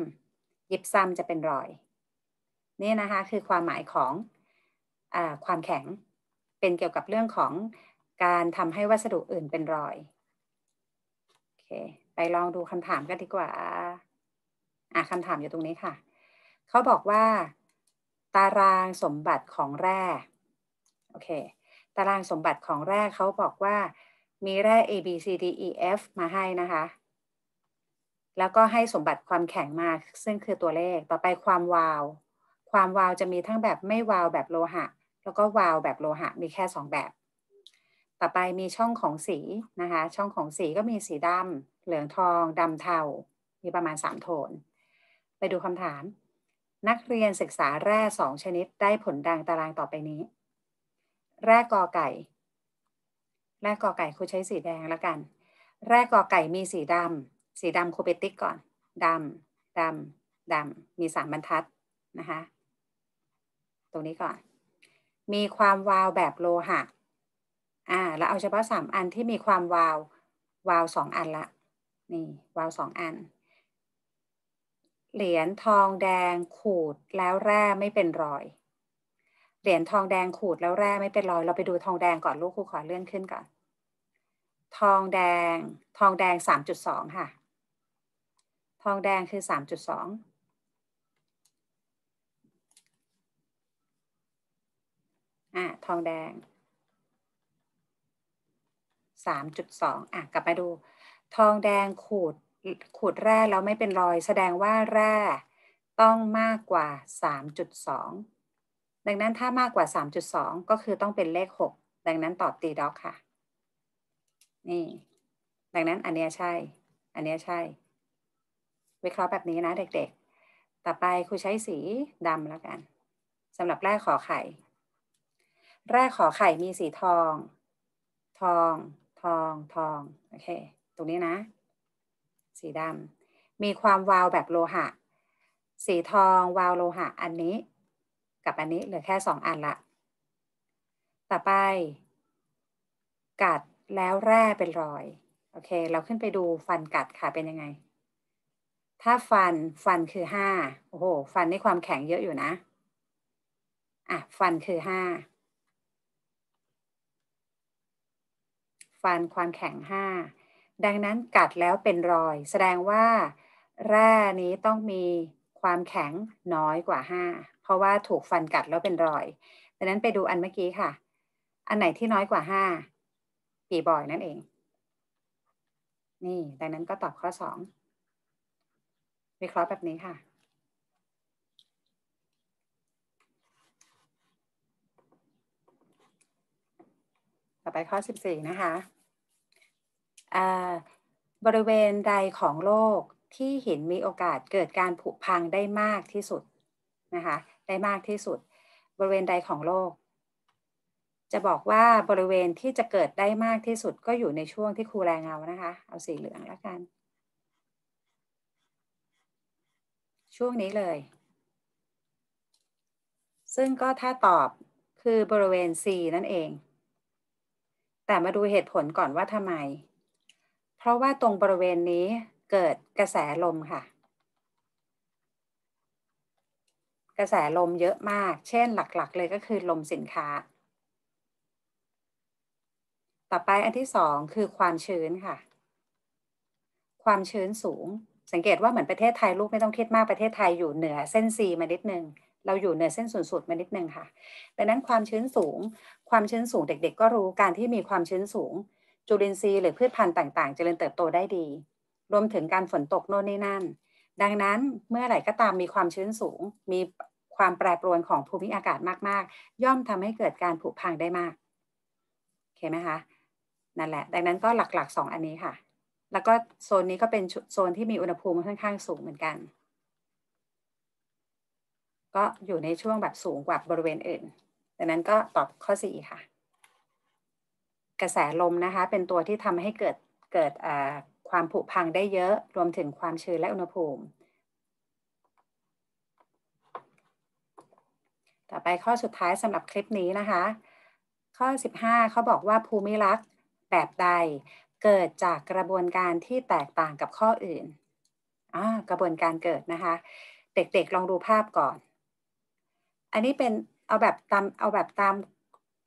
ยิปซัมจะเป็นรอยนี่นะคะคือความหมายของอความแข็งเป็นเกี่ยวกับเรื่องของการทำให้วัสดุอื่นเป็นรอย โอเค ไปลองดูคำถามกันดีกว่าอ่ะคำถามอยู่ตรงนี้ค่ะ เขาบอกว่า ตารางสมบัติของแร่ โอเค ตารางสมบัติของแร่เขาบอกว่ามีแร่ A B C D E F มาให้นะคะ แล้วก็ให้สมบัติความแข็งมา ซึ่งคือตัวเลข ต่อไปความวาว ความวาวจะมีทั้งแบบไม่วาวแบบโลหะแล้วก็วาลแบบโลหะมีแค่ 2 แบบ ต่อไปมีช่องของสีนะคะ ช่องของสีก็มีสีดำ เหลืองทองดำเทา มีประมาณ 3 โทน ไปดูคำถาม นักเรียนศึกษาแร่สองชนิดได้ผลดังตารางต่อไปนี้ แร่กอไก่แร่กอไก่ครูใช้สีแดงแล้วกัน แร่กอไก่มีสีดำสีดำครูไปติ๊กก่อนดำดำดำมีสามบรรทัดนะคะ ตรงนี้ก่อนมีความวาวแบบโลหะ อ่าแล้วเอาเฉพาะสามอันที่มีความวาว วาวสองอันละ นี่วาวสองอัน เหรียญทองแดงขูดแล้วแร่ไม่เป็นรอย เหรียญทองแดงขูดแล้วแร่ไม่เป็นรอย เราไปดูทองแดงก่อน ลูกครูขอเลื่อนขึ้นก่อน ทองแดง ทองแดงสามจุดสองค่ะ ทองแดงคือสามจุดสอง่ะทองแดง 3.2อ่ะกลับมาดู ทองแดงขูดขูดแร่แล้วไม่เป็นรอย แสดงว่าแร่ต้องมากกว่า 3.2 ดังนั้นถ้ามากกว่า 3.2 ก็คือต้องเป็นเลข 6 ดังนั้นตอบตีด็อกค่ะ นี่ ดังนั้นอันเนี้ยใช่ อันเนี้ยใช่ วิเคราะห์แบบนี้นะเด็ก ๆ ต่อไปครูใช้สีดำแล้วกันสำหรับแร่ขอไข่แรกขอไข่มีสีทอง ทอง ทอง ทอง โอเค ตรงนี้นะ สีดำ มีความวาวแบบโลหะ สีทอง วาวโลหะอันนี้กับอันนี้เหลือแค่สองอันละ ต่อไป กัดแล้วแร่เป็นรอย โอเค เราขึ้นไปดูฟันกัดค่ะเป็นยังไง ถ้าฟันฟันคือห้าโอ้โห ฟันในความแข็งเยอะอยู่นะ อ่ะ ฟันคือห้าฟันความแข็ง 5 ดังนั้นกัดแล้วเป็นรอย แสดงว่า แร่นี้ต้องมีความแข็งน้อยกว่า 5 เพราะว่าถูกฟันกัดแล้วเป็นรอย ดังนั้นไปดูอันเมื่อกี้ค่ะ อันไหนที่น้อยกว่า 5 ปีบอยนั่นเอง นี่ ดังนั้นก็ตอบข้อ2วิเคราะห์แบบนี้ค่ะ่อไปข้อ14นะคะบริเวณใดของโลกที่หินมีโอกาสเกิดการผุพังได้มากที่สุดนะคะ ได้มากที่สุด บริเวณใดของโลก จะบอกว่าบริเวณที่จะเกิดได้มากที่สุดก็อยู่ในช่วงที่ครูแรงเงานะคะ เอาสีเหลืองแล้วกัน ช่วงนี้เลย ซึ่งก็ถ้าตอบคือบริเวณ C นั่นเองแต่มาดูเหตุผลก่อนว่าทำไม เพราะว่าตรงบริเวณนี้เกิดกระแสลมค่ะ กระแสลมเยอะมาก เช่นหลักๆ เลยก็คือลมสินค้า ต่อไปอันที่สองคือความชื้นค่ะ ความชื้นสูง สังเกตว่าเหมือนประเทศไทยลูกไม่ต้องคิดมากประเทศไทยอยู่เหนือเส้นซีมานิดนึงเราอยู่ในเส้นสูงสุดมานิดนึงค่ะดังนั้นความชื้นสูง ความชื้นสูงเด็กๆ ก็รู้การที่มีความชื้นสูง จุลินทรีย์หรือพืชพันธุ์ต่างๆจเจริญเติบโตได้ดี รวมถึงการฝนตกโน่นนี่นั่น ดังนั้นเมื่อไหร่ก็ตามมีความชื้นสูงมีความแปรปรวนของภูมิอากาศมากๆ ย่อมทำให้เกิดการผุพังได้มากโอเคไหมคะนั่นแหละดังนั้นก็หลักๆ 2 อันนี้ค่ะแล้วก็โซนนี้ก็เป็นโซนที่มีอุณหภูมิค่อนข้างสูงเหมือนกันก็อยู่ในช่วงแบบสูงกว่าบริเวณอื่น ดังนั้นก็ตอบข้อ 4 ค่ะ กระแสลมนะคะเป็นตัวที่ทำให้เกิดเกิดความผุพังได้เยอะรวมถึงความชื้นและอุณหภูมิ ต่อไปข้อสุดท้ายสำหรับคลิปนี้นะคะ ข้อ 15 เขาบอกว่าภูมิรักษ์แบบใด เกิดจากกระบวนการที่แตกต่างกับข้ออื่น กระบวนการเกิดนะคะ เด็กๆลองดูภาพก่อนอันนี้เป็นเอาแบบตามเอาแบบตาม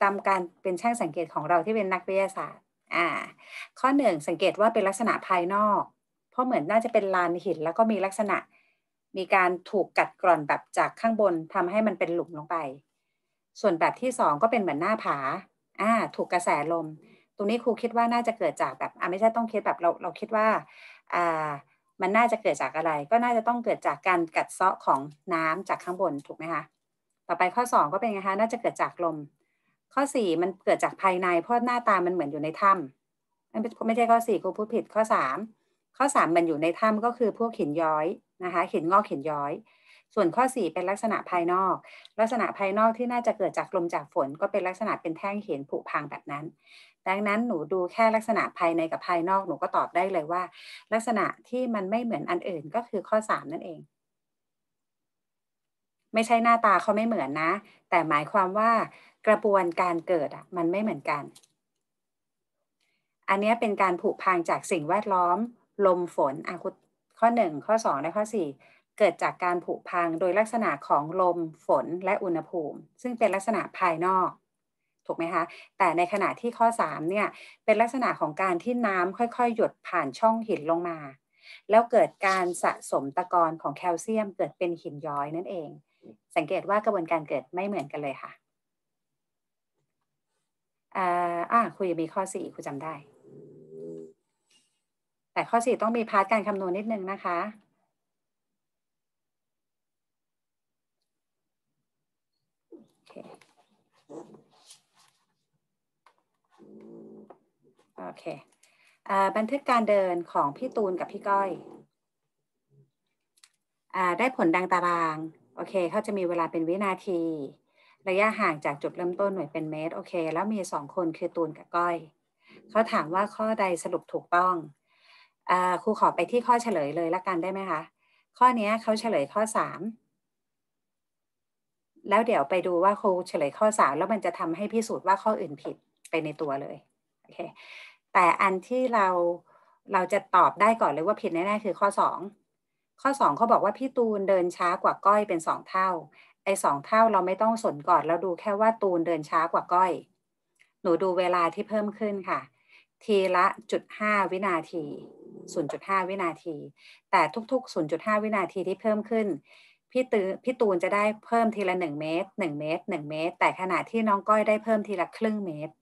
ตามการเป็นช่างสังเกตของเราที่เป็นนักวิทยาศาสตร์อ่า ข้อหนึ่งสังเกตว่าเป็นลักษณะภายนอก เพราะเหมือนน่าจะเป็นลานหิน แล้วก็มีลักษณะมีการถูกกัดกร่อนแบบจากข้างบนทำให้มันเป็นหลุมลงไป ส่วนแบบที่สองก็เป็นเหมือนหน้าผา อ่า ถูกกระแสลม ตรงนี้ครูคิดว่าน่าจะเกิดจากแบบอ่าไม่ใช่ต้องคิดแบบเราเราคิดว่า อ่า มันน่าจะเกิดจากอะไร ก็น่าจะต้องเกิดจากการกัดเซาะของน้ำจากข้างบนถูกไหมคะ่อไปข้อ 2 ก็เป็นไงคะน่าจะเกิดจากลม ข้อ 4 มันเกิดจากภายในเพราะหน้าตามันเหมือนอยู่ในถ้ำไม่ใช่ข้อ4ครูพูดผิดข้อ 3 ข้อ 3 มันอยู่ในถ้ำก็คือพวกเห็นย้อยนะคะเห็นงอกเห็นย้อย ส่วนข้อ 4 เป็นลักษณะภายนอก ลักษณะภายนอกที่น่าจะเกิดจากลมจากฝนก็เป็นลักษณะเป็นแท่งเห็นผุพังแบบนั้น ดังนั้นหนูดูแค่ลักษณะภายในกับภายนอก หนูก็ตอบได้เลยว่า ลักษณะที่มันไม่เหมือนอันอื่นก็คือข้อ 3 นั่นเองไม่ใช่หน้าตาเขาไม่เหมือนนะ แต่หมายความว่ากระบวนการเกิดอ่ะมันไม่เหมือนกัน อันนี้เป็นการผูกพังจากสิ่งแวดล้อม ลมฝนอ่ะข้อ 1 ข้อ 2 และข้อ 4 เกิดจากการผุพังโดยลักษณะของลมฝนและอุณหภูมิ ซึ่งเป็นลักษณะภายนอกถูกไหมคะ แต่ในขณะที่ข้อ3เนี่ยเป็นลักษณะของการที่น้ำค่อยๆ หยดผ่านช่องหินลงมา แล้วเกิดการสะสมตะกอนของแคลเซียมเกิดเป็นหินย้อยนั่นเองสังเกตว่ากระบวนการเกิดไม่เหมือนกันเลยค่ะ อ่าคุยมีข้อสี่คุณจำได้ แต่ข้อสี่ต้องมีพาร์ทการคำนวณนิดนึงนะคะ โอเคอบันทึกการเดินของพี่ตูนกับพี่ก้อยอได้ผลดังตารางโอเคเขาจะมีเวลาเป็นวินาที ระยะห่างจากจุดเริ่มต้นหน่วยเป็นเมตร โอเค แล้วมีสองคนคือตูนกับก้อย เขาถามว่าข้อใดสรุปถูกต้องอครูขอไปที่ข้อเฉลยเลยละกันได้ไหมคะ ข้อนี้เขาเฉลยข้อสามแล้วเดี๋ยวไปดูว่าครูเฉลยข้อสามแล้วมันจะทำให้พิสูจน์ว่าข้ออื่นผิดไปในตัวเลย โอเค แต่อันที่เราเราจะตอบได้ก่อนเลยว่าผิดแน่ๆคือข้อสองข้อ 2เขาบอกว่าพี่ตูนเดินช้ากว่าก้อยเป็นสองเท่าไอ้สองเท่าเราไม่ต้องสนก่อนเราดูแค่ว่าตูนเดินช้ากว่าก้อย หนูดูเวลาที่เพิ่มขึ้นค่ะ ทีละจุดห้าวินาที 0.5 วินาที แต่ทุกๆ 0.5 วินาทีที่เพิ่มขึ้น พี่ตูพี่ตูนจะได้เพิ่มทีละ 1 เมตร 1 เมตร 1 เมตร แต่ขณะที่น้องก้อยได้เพิ่มทีละครึ่งเมตร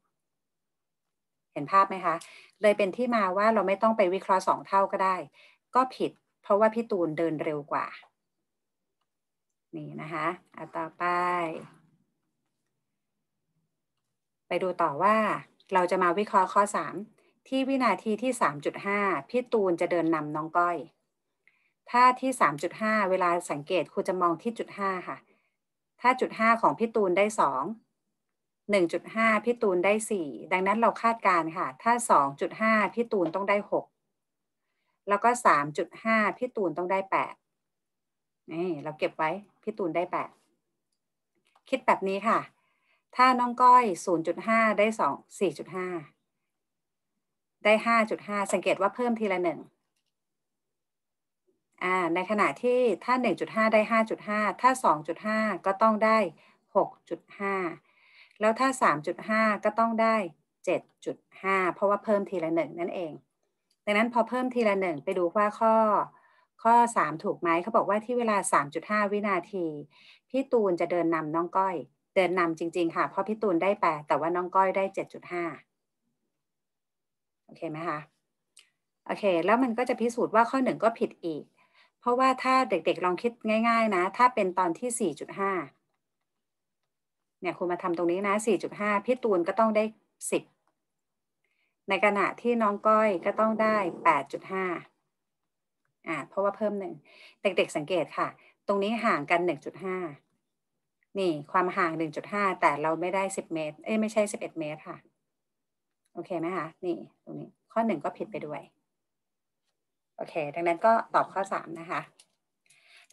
เห็นภาพไหมคะ เลยเป็นที่มาว่าเราไม่ต้องไปวิเคราะห์2เท่าก็ได้ ก็ผิดราะว่าพี่ตูนเดินเร็วกว่า นี่นะคะอาต่อไป ไปดูต่อว่า เราจะมาวิเคราะห์ข้อ 3 ที่วินาทีที่ 3.5พี่ตูนจะเดินนำน้องก้อย ถ้าที่ 3.5 เวลาสังเกตครูจะมองที่จุด5ค่ะ ถ้าจุด5ของพี่ตูนได้ 2 1.5พี่ตูนได้ 4 ดังนั้นเราคาดการค่ะ ถ้า 2.5พี่ตูนต้องได้ 6แล้วก็สามจุดห้าพี่ตูนต้องได้แปดนี่ เราเก็บไว้พี่ตูนได้แปดคิดแบบนี้ค่ะ ถ้าน้องก้อยศูนย์จุดห้าได้สองสี่จุดห้าได้ห้าจุดห้าสังเกตว่าเพิ่มทีละหนึ่งในขณะที่ถ้า 1.5 ได้ 5.5 ถ้า 2.5 ก็ต้องได้ 6.5 แล้วถ้า 3.5 ก็ต้องได้ 7.5 เพราะว่าเพิ่มทีละหนึ่งนั่นเองดังนั้นพอเพิ่มทีละหนึ่งไปดูว่าข้อ ข้อ 3 ถูกไหมเขาบอกว่าที่เวลา 3.5 วินาที พี่ตูนจะเดินนำน้องก้อย เดินนำจริงๆ ค่ะเพราะพี่ตูนได้8แต่ว่าน้องก้อยได้ 7.5 โอเคไหมคะโอเค แล้วมันก็จะพิสูจน์ว่าข้อ 1 ก็ผิดอีก เพราะว่าถ้าเด็กๆลองคิดง่ายๆนะ ถ้าเป็นตอนที่ 4.5 เนี่ยคุณมาทำตรงนี้นะ 4.5 พี่ตูนก็ต้องได้10ในขณะที่น้องก้อยก็ต้องได้ 8.5อ่าเพราะว่าเพิ่มหนึ่งเด็ก ๆสังเกตค่ะ ตรงนี้ห่างกัน 1.5 นี่ความห่าง 1.5 แต่เราไม่ได้ 10 เมตร เอ้ยไม่ใช่ 11 เมตรค่ะ โอเคไหมคะ นี่ตรงนี้ข้อหนึ่งก็ผิดไปด้วย โอเค ดังนั้นก็ตอบข้อ 3 นะคะ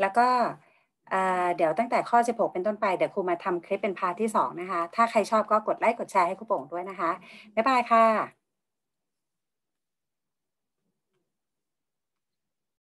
แล้วก็เดี๋ยวตั้งแต่ข้อ 16 เป็นต้นไป เดี๋ยวครูมาทำคลิปเป็นพาร์ทที่2นะคะ ถ้าใครชอบก็กดไลค์กดแชร์ให้ครูโป่งด้วยนะคะบ๊ายบายค่ะ